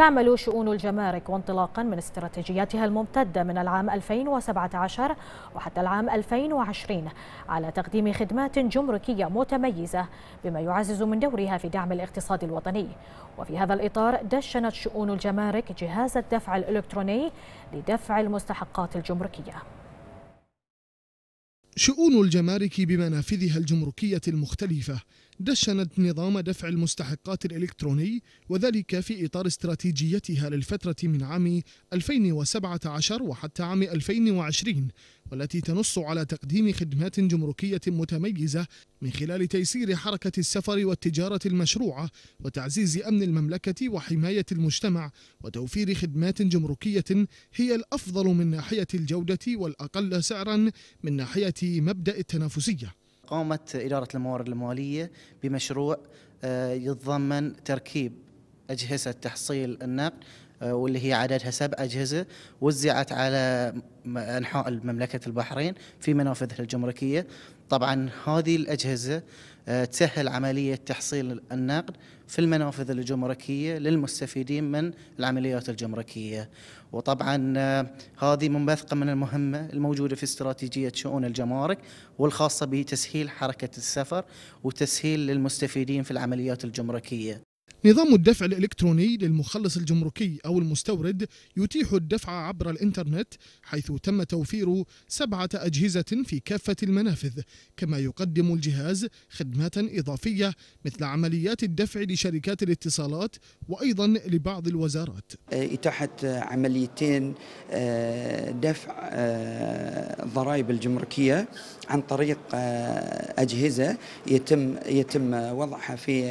تعمل شؤون الجمارك وانطلاقا من استراتيجياتها الممتدة من العام 2017 وحتى العام 2020 على تقديم خدمات جمركية متميزة بما يعزز من دورها في دعم الاقتصاد الوطني وفي هذا الإطار دشنت شؤون الجمارك جهاز الدفع الإلكتروني لدفع المستحقات الجمركية شؤون الجمارك بمنافذها الجمركية المختلفة دشنت نظام دفع المستحقات الإلكتروني وذلك في إطار استراتيجيتها للفترة من عام 2017 وحتى عام 2020 والتي تنص على تقديم خدمات جمركية متميزة من خلال تيسير حركة السفر والتجارة المشروعة وتعزيز أمن المملكة وحماية المجتمع وتوفير خدمات جمركية هي الأفضل من ناحية الجودة والأقل سعرا من ناحية مبدأ التنافسية قامت إدارة الموارد المالية بمشروع آه، يتضمن تركيب أجهزة تحصيل النقد واللي هي عددها سبع أجهزة وزعت على أنحاء مملكة البحرين في منافذها الجمركية طبعا هذه الأجهزة آه، تسهل عملية تحصيل النقد في المنافذ الجمركية للمستفيدين من العمليات الجمركية وطبعا آه، هذه منبثقة من المهمة الموجودة في استراتيجية شؤون الجمارك والخاصة بتسهيل حركة السفر وتسهيل للمستفيدين في العمليات الجمركية نظام الدفع الإلكتروني للمخلص الجمركي أو المستورد يتيح الدفع عبر الإنترنت حيث تم توفير سبعة أجهزة في كافة المنافذ كما يقدم الجهاز خدمات إضافية مثل عمليات الدفع لشركات الاتصالات وأيضا لبعض الوزارات إتاحة عمليتين آه، دفع الضرائب آه، الجمركية عن طريق آه، أجهزة يتم يتم وضعها في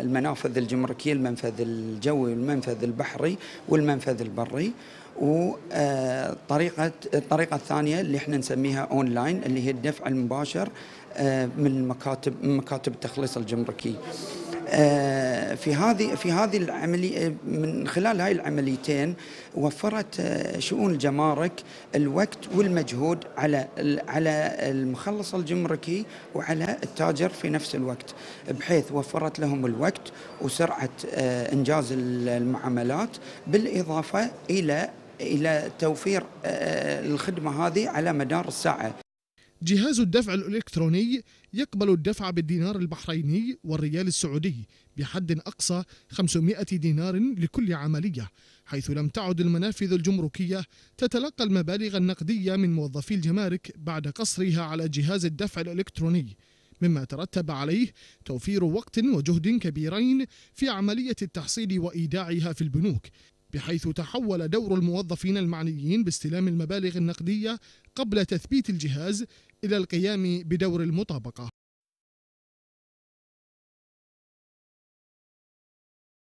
المنافذ الجمركية تركيا المنفذ الجوي والمنفذ البحري والمنفذ البري وطريقة الطريقة الثانية اللي احنا نسميها اونلاين اللي هي الدفع المباشر آه، من مكاتب مكاتب التخليص الجمركي. آه، في هذه في هذه العمليه من خلال هاي العمليتين وفرت آه، شؤون الجمارك الوقت والمجهود على على المخلص الجمركي وعلى التاجر في نفس الوقت بحيث وفرت لهم الوقت وسرعه آه، انجاز المعاملات بالاضافه الى الى توفير آه، الخدمه هذه على مدار الساعه جهاز الدفع الإلكتروني يقبل الدفع بالدينار البحريني والريال السعودي بحد أقصى 500 دينار لكل عملية حيث لم تعد المنافذ الجمركية تتلقى المبالغ النقدية من موظفي الجمارك بعد قصرها على جهاز الدفع الإلكتروني مما ترتب عليه توفير وقت وجهد كبيرين في عملية التحصيل وإيداعها في البنوك بحيث تحول دور الموظفين المعنيين باستلام المبالغ النقدية قبل تثبيت الجهاز إلى القيام بدور المطابقة